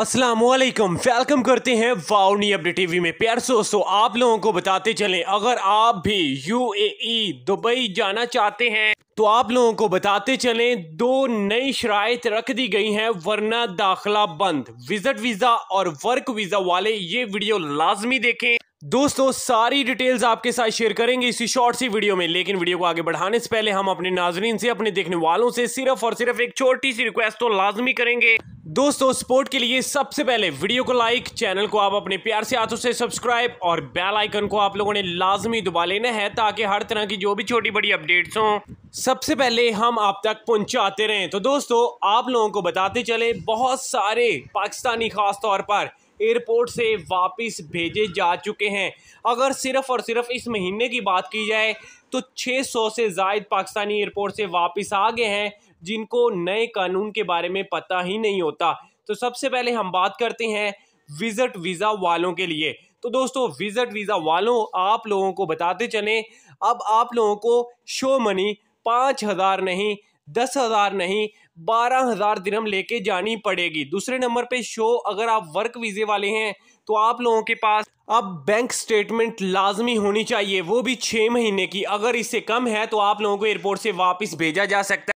Aslam welcome करते हैं वाउनी update TV में प्यार दोस्तों आप लोगों को बताते चलें अगर आप भी यूएई e दुबई जाना चाहते हैं तो आप लोगों को बताते चलें दो नई शराय रख दी गई हैं वरना दाखला बंद विजिट वीज़ा और वर्क वीज़ा वाले ये वीडियो लाजमी देखें दोस्तों सारी डिटेल्स आपके साथ शेयर करेंगे इसी शॉर्ट सी वीडियो में लेकिन वीडियो को आगे बढ़ाने से पहले हम अपने नाजरीन से अपने देखने वालों से सिर्फ और सिर्फ एक छोटी सी रिक्वेस्ट तो लाजमी करेंगे दोस्तों सपोर्ट के लिए सबसे पहले वीडियो को लाइक चैनल को आप अपने प्यार से हाथों से सब्सक्राइब और बेल आइकन को आप लोगों ने लाजमी दबा लेना है ताकि हर तरह की जो भी छोटी बड़ी अपडेट्स हों सबसे पहले हम आप तक पहुंचाते रहें तो दोस्तों आप लोगों को बताते चले बहुत सारे पाकिस्तानी खास तौर पर एयरपोर्ट से वापस भेजे जा चुके हैं अगर सिर्फ और सिर्फ इस महीने की बात की जाए तो 600 से जायद पाकिस्तानी एयरपोर्ट से वापस आ गए हैं जिनको नए कानून के बारे में पता ही नहीं होता तो सबसे पहले हम बात करते हैं विज़िट वीज़ा वालों के लिए तो दोस्तों विज़िट वीज़ा वालों आप लोगों को बताते चलें अब आप लोगों को शो मनी पाँच हज़ार नहीं दस हज़ार नहीं बारह हज़ार दिनम लेके जानी पड़ेगी दूसरे नंबर पे शो अगर आप वर्क वीज़े वाले हैं तो आप लोगों के पास अब बैंक स्टेटमेंट लाजमी होनी चाहिए वो भी छः महीने की अगर इससे कम है तो आप लोगों को एयरपोर्ट से वापस भेजा जा सकता है